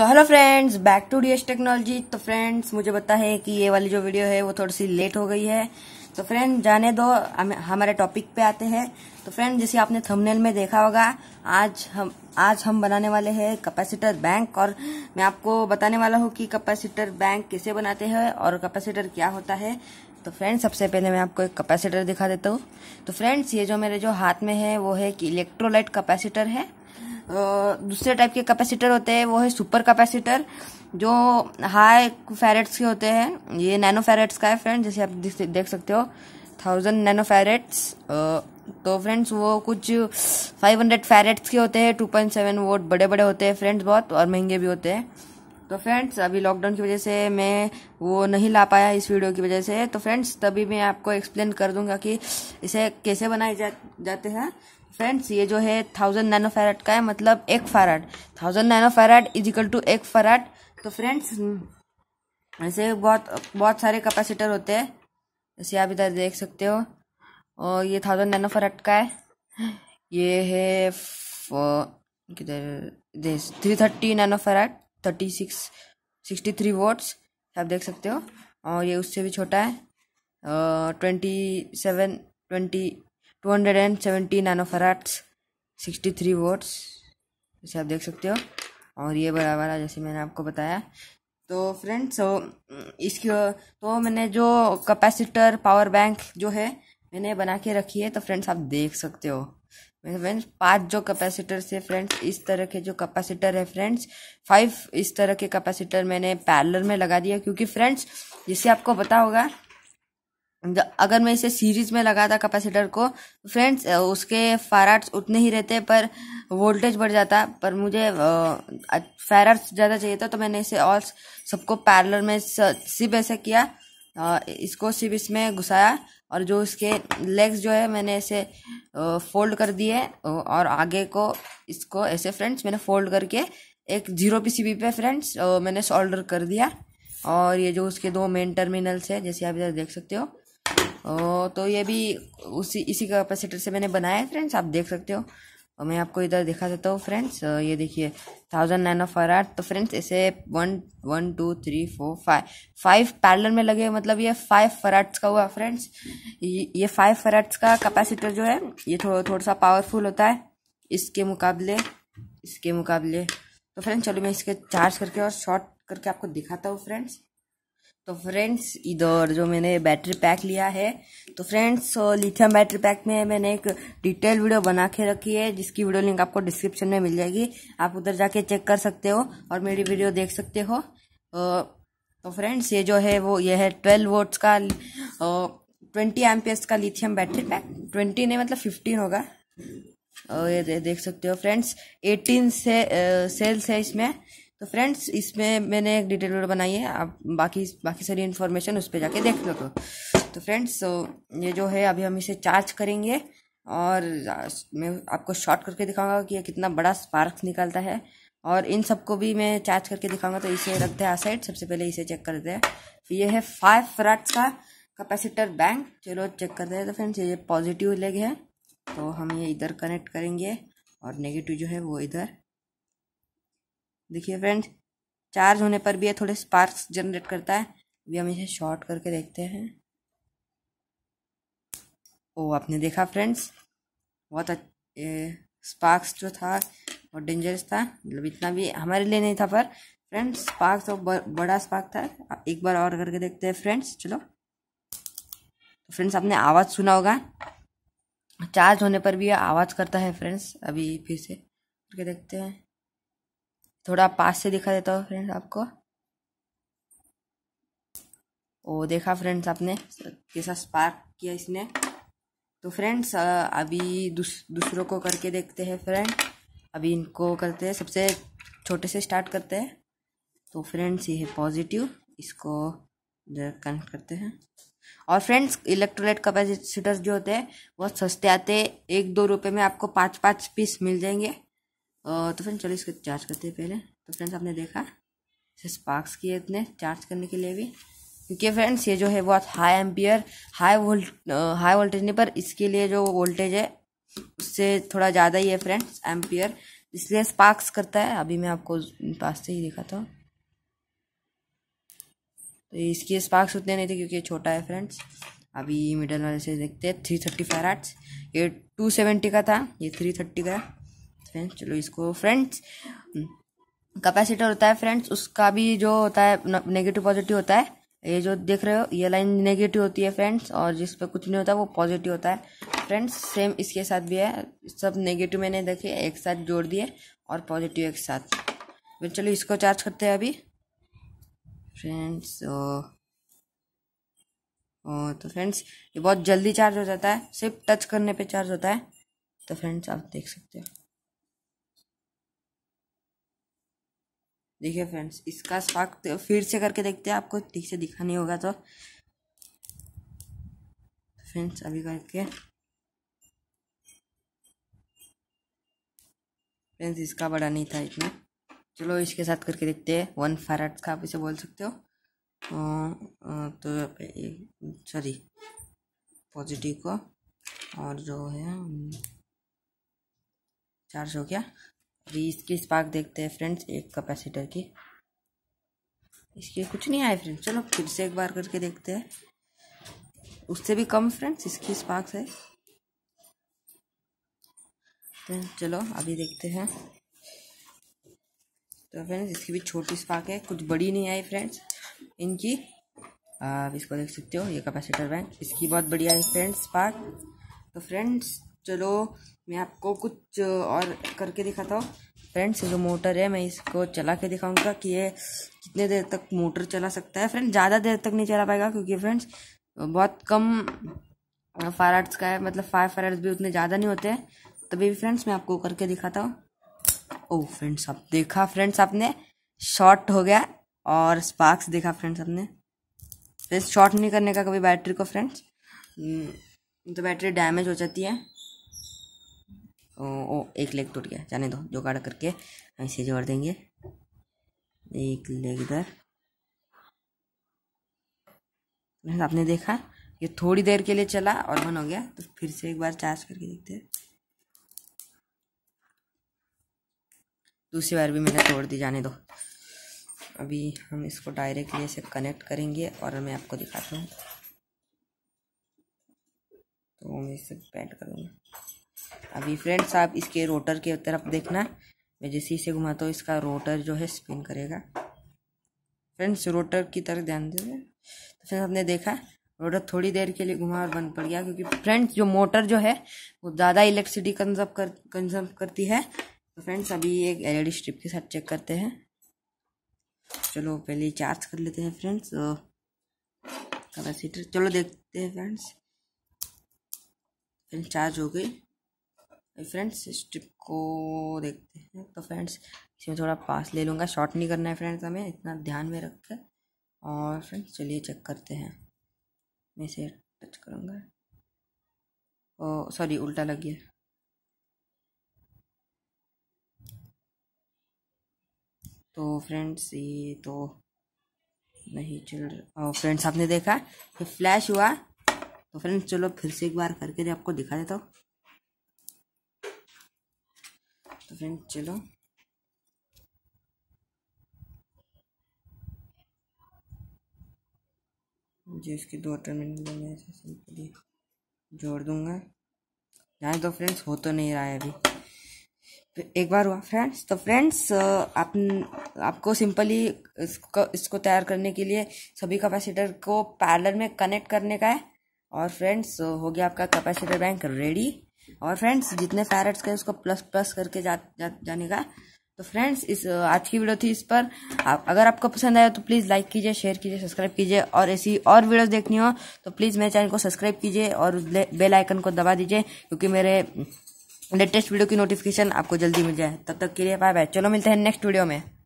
so hello friends back to the technology तो friends मुझे पता है कि ये वाली जो वीडियो है वो थोड़ी सी लेट हो गई है तो फ्रेंड जाने दो हमारे टॉपिक पे आते हैं तो फ्रेंड जैसे आपने थंबनेल में देखा होगा आज हम आज हम बनाने वाले हैं कैपेसिटर बैंक और मैं आपको बताने वाला हूँ कि कैपेसिटर बैंक कैसे बनाते हैं और कैपेसिटर क्या होता है तो फ्रेंड सबसे पहले मैं आपको एक कैपेसिटर दिखा देता हूँ तो फ्रेंड्स ये जो मेरे जो हाथ में है वो है कि इलेक्ट्रोलाइट कैपेसिटर है दूसरे टाइप के कैपेसिटर होते हैं वो है सुपर कैपेसिटर जो हाई फेरेट्स के होते हैं ये नैनो फेरेट्स का है फ्रेंड जैसे आप देख सकते हो थाउजेंड नैनो फेरेट्स तो फ्रेंड्स वो कुछ फाइव हंड्रेड फेरेट्स के होते हैं टू पॉइंट सेवन वोट बड़े बड़े होते हैं फ्रेंड्स बहुत और महंगे भी होते हैं तो फ्रेंड्स अभी लॉकडाउन की वजह से मैं वो नहीं ला पाया इस वीडियो की वजह से तो फ्रेंड्स तभी मैं आपको एक्सप्लेन कर दूंगा कि इसे कैसे बनाए जा, जाते हैं फ्रेंड्स ये जो है थाउजेंड नाइनो फैराट का है मतलब एक farad thousand nano is equal to एक फैराड तो फ्रेंड्स ऐसे बहुत बहुत सारे कैपेसिटर होते हैं जैसे आप इधर देख सकते हो और ये थाउजेंड नाइनो फैराड का है ये है किधर three thirty nano farad thirty six sixty three volts आप देख सकते हो और ये उससे भी छोटा है twenty seven twenty two hundred and seventy nano farads sixty three votes जैसे आप देख सकते हो और ये बराबर है जैसे मैंने आपको बताया तो फ्रेंड्स तो इसकी तो मैंने जो कैपेसिटर पावर बैंक जो है मैंने बना के रखी है तो फ्रेंड्स आप देख सकते हो फ्रेंड्स पांच जो कैपेसिटर से फ्रेंड्स इस तरह के जो कैपेसिटर है फ्रेंड्स फाइव इस तरह के कैपेसिटर मैंने पैरलर में लगा दिया क्योंकि फ्रेंड्स जिससे आपको पता होगा अगर मैं इसे सीरीज में लगाता कैपेसिटर को फ्रेंड्स उसके फैराट्स उतने ही रहते पर वोल्टेज बढ़ जाता पर मुझे फैराट्स ज़्यादा चाहिए था तो मैंने इसे और सबको पैरलर में सिर्फ ऐसा किया इसको सिर्फ इसमें घुसाया और जो इसके लेग्स जो है मैंने ऐसे फोल्ड कर दिए और आगे को इसको ऐसे फ्रेंड्स मैंने फोल्ड करके एक जीरो पी सी पे फ्रेंड्स मैंने सोल्डर कर दिया और ये जो उसके दो मेन टर्मिनल्स है जैसे आप इधर देख सकते हो तो ये भी उसी इसी कैपेसिटर से मैंने बनाया है फ्रेंड्स आप देख सकते हो और मैं आपको इधर दिखा देता हूँ फ्रेंड्स ये देखिए थाउजेंड नाइन ऑफ फर तो फ्रेंड्स इसे one one two three four five five parallel में लगे मतलब ये फाइव फराट्स का हुआ फ्रेंड्स ये फाइव फराट्स का कैपेसिटर जो है ये थो, थोड़ा सा पावरफुल होता है इसके मुकाबले इसके मुकाबले तो फ्रेंड्स चलो मैं इसके चार्ज करके और शॉर्ट करके आपको दिखाता हूँ फ्रेंड्स तो फ्रेंड्स इधर जो मैंने बैटरी पैक लिया है तो फ्रेंड्स लिथियम बैटरी पैक में मैंने एक डिटेल वीडियो बना के रखी है जिसकी वीडियो लिंक आपको डिस्क्रिप्शन में मिल जाएगी आप उधर जाके चेक कर सकते हो और मेरी वीडियो देख सकते हो तो फ्रेंड्स ये जो है वो ये है ट्वेल्व वोट्स का ट्वेंटी एम का लिथियम बैटरी पैक ट्वेंटी नहीं मतलब फिफ्टीन होगा ये देख सकते हो फ्रेंड्स एटीन से सेल्स है इसमें तो फ्रेंड्स इसमें मैंने एक डिटेल वीडियो बनाई है आप बाकी बाकी सारी इन्फॉर्मेशन उस पर जाके देख लो तो तो फ्रेंड्स तो ये जो है अभी हम इसे चार्ज करेंगे और मैं आपको शॉर्ट करके दिखाऊंगा कि ये कितना बड़ा स्पार्क निकलता है और इन सबको भी मैं चार्ज करके दिखाऊंगा तो इसे रखते हैं साइड सबसे पहले इसे चेक करते हैं ये है फाइव फ्राट्स का कैपेसिटर बैंक चलो चेक करते हैं तो फ्रेंड्स ये पॉजिटिव लेग तो है तो हम ये इधर कनेक्ट करेंगे और नेगेटिव जो है वो इधर देखिए फ्रेंड्स चार्ज होने पर भी ये थोड़े स्पार्क्स जनरेट करता है अभी हम इसे शॉर्ट करके देखते हैं ओ आपने देखा फ्रेंड्स बहुत स्पार्क्स जो था बहुत डेंजरस था मतलब इतना भी हमारे लिए नहीं था पर फ्रेंड्स स्पार्क तो बड़ा स्पार्क था एक बार और करके देखते हैं फ्रेंड्स चलो तो फ्रेंड्स आपने आवाज़ सुना होगा चार्ज होने पर भी आवाज़ करता है फ्रेंड्स अभी फिर से करके देखते हैं थोड़ा पास से दिखा देता हूँ फ्रेंड्स आपको ओ देखा फ्रेंड्स आपने कैसा स्पार्क किया इसने तो फ्रेंड्स अभी दूसरों दूसरों को करके देखते हैं फ्रेंड अभी इनको करते हैं सबसे छोटे से स्टार्ट करते हैं तो फ्रेंड्स ये है पॉजिटिव इसको कनेक्ट करते हैं और फ्रेंड्स इलेक्ट्रोलाइट कैपेसिटर्स जो होते हैं बहुत सस्ते आते हैं एक दो रुपये में आपको पाँच पाँच पीस मिल जाएंगे तो फ्रेंड चलो इसको चार्ज करते हैं पहले तो फ्रेंड्स आपने देखा इसे स्पार्क्स किए इतने चार्ज करने के लिए भी क्योंकि फ्रेंड्स ये जो है बहुत high ampere high volt high voltage नहीं पर इसके लिए जो वोल्टेज है उससे थोड़ा ज़्यादा ही है फ्रेंड्स एम्पियर इसलिए स्पार्क्स करता है अभी मैं आपको पास से ही दिखाता हूँ तो इसके स्पार्क्स उतने नहीं थे क्योंकि छोटा है फ्रेंड्स अभी मिडल वाले से देखते हैं थ्री थर्टी फाइव आर्ट्स ये टू सेवेंटी का था ये थ्री थर्टी का फ्रेंड्स चलो इसको फ्रेंड्स हम्म, कैपेसिटर होता है फ्रेंड्स उसका भी जो होता है नेगेटिव पॉजिटिव होता है ये जो देख रहे हो ये लाइन नेगेटिव होती है फ्रेंड्स और जिस पे कुछ नहीं होता वो पॉजिटिव होता है फ्रेंड्स सेम इसके साथ भी है सब नेगेटिव मैंने देखे एक साथ जोड़ दिए और पॉजिटिव एक साथ चलो इसको चार्ज करते हैं अभी फ्रेंड्स ओ, ओ तो फ्रेंड्स ये बहुत जल्दी चार्ज हो जाता है सिर्फ टच करने पे चार्ज होता है तो फ्रेंड्स आप देख सकते हो देखिए फ्रेंड्स इसका स्वाग तो फिर से करके देखते हैं आपको ठीक से दिखा नहीं होगा तो फ्रेंड्स अभी करके फ्रेंड्स इसका बड़ा नहीं था इतना चलो इसके साथ करके देखते हैं वन फैराट का आप इसे बोल सकते हो तो सॉरी पॉजिटिव को और जो है चार सौ क्या अभी इसके स्पार्क देखते हैं फ्रेंड्स एक कैपेसिटर की इसके कुछ नहीं आए फ्रेंड्स चलो फिर से एक बार करके देखते हैं उससे भी कम फ्रेंड्स इसकी स्पार्क्स है तो चलो अभी देखते हैं तो फ्रेंड्स इसकी भी छोटी स्पार्क है कुछ बड़ी नहीं आई फ्रेंड्स इनकी आप इसको देख सकते हो ये कैपेसिटर बैंक इसकी बहुत बढ़िया है फ्रेंड्स स्पार्क तो फ्रेंड्स चलो मैं आपको कुछ और करके दिखाता हूँ फ्रेंड्स जो मोटर है मैं इसको चला के दिखाऊंगा कि ये कितने देर तक मोटर चला सकता है फ्रेंड ज़्यादा देर तक नहीं चला पाएगा क्योंकि फ्रेंड्स बहुत कम फायर आर्ट्स का है मतलब फायर आर्ट्स भी उतने ज़्यादा नहीं होते हैं तभी भी फ्रेंड्स मैं आपको करके दिखाता हूँ ओ oh, फ्रेंड्स आप देखा फ्रेंड्स आपने शॉर्ट हो गया और स्पार्क्स देखा फ्रेंड्स आपने फ्रेंड्स शॉर्ट नहीं करने का कभी बैटरी को फ्रेंड्स हम्म, तो बैटरी डैमेज हो जाती है ओ तो एक लेग टूट गया जाने दो गाड़ करके ऐसे जोड़ देंगे एक लेग इधर आपने देखा ये थोड़ी देर के लिए चला और बन हो गया तो फिर से एक बार चार्ज करके देखते हैं दूसरी बार भी मैंने तोड़ दी जाने दो अभी हम इसको डायरेक्टली ऐसे कनेक्ट करेंगे और मैं आपको दिखाता हूँ तो मैं इसे पैड करूँगा अभी फ्रेंड्स आप इसके रोटर की तरफ देखना मैं जैसे इसे घुमाता हूँ इसका रोटर जो है स्पिन करेगा फ्रेंड्स रोटर की तरफ ध्यान दीजिए तो फ्रेंड्स आपने देखा रोटर थोड़ी देर के लिए घुमा और बंद पड़ गया क्योंकि फ्रेंड्स जो मोटर जो है वो ज़्यादा इलेक्ट्रिसिटी कंजर्व कर कंजर्व करती है तो फ्रेंड्स अभी एक डी स्ट्रिप e के साथ चेक करते हैं चलो पहले चार्ज कर लेते हैं फ्रेंड्स तो कैपेसिटर चलो देखते हैं फ्रेंड्स फ्रेंड्स चार्ज हो गई फ्रेंड्स इस स्ट्रिप को देखते हैं तो फ्रेंड्स इसमें थोड़ा पास ले लूँगा शॉर्ट नहीं करना है फ्रेंड्स हमें इतना ध्यान में रख कर और फ्रेंड्स चलिए चेक करते हैं मैं इसे टच करूँगा ओ सॉरी उल्टा लग गया तो फ्रेंड्स ये तो नहीं चल रहा और फ्रेंड्स आपने देखा ये फ्लैश हुआ तो फ्रेंड्स चलो फिर से एक बार करके आपको दिखा देता हूँ स्टूडेंट चलो जी इसके दो टर्मिनल में ऐसे सिंपली जोड़ दूंगा यहाँ तो फ्रेंड्स हो तो नहीं रहा है अभी तो एक बार हुआ फ्रेंड्स तो फ्रेंड्स आप आपको सिंपली इसको इसको तैयार करने के लिए सभी कैपेसिटर को पार्लर में कनेक्ट करने का है और फ्रेंड्स हो गया आपका कैपेसिटर बैंक रेडी और फ्रेंड्स जितने पैरट्स का उसको प्लस प्लस करके जा, जा, जाने का तो फ्रेंड्स इस आज की वीडियो थी इस पर आप अगर आपको पसंद आया तो प्लीज़ लाइक कीजिए शेयर कीजिए सब्सक्राइब कीजिए और ऐसी और वीडियोस देखनी हो तो प्लीज़ मेरे चैनल को सब्सक्राइब कीजिए और बेल आइकन को दबा दीजिए क्योंकि मेरे लेटेस्ट वीडियो की नोटिफिकेशन आपको जल्दी मिल जाए तब तक के लिए बाय बाय चलो मिलते हैं नेक्स्ट वीडियो में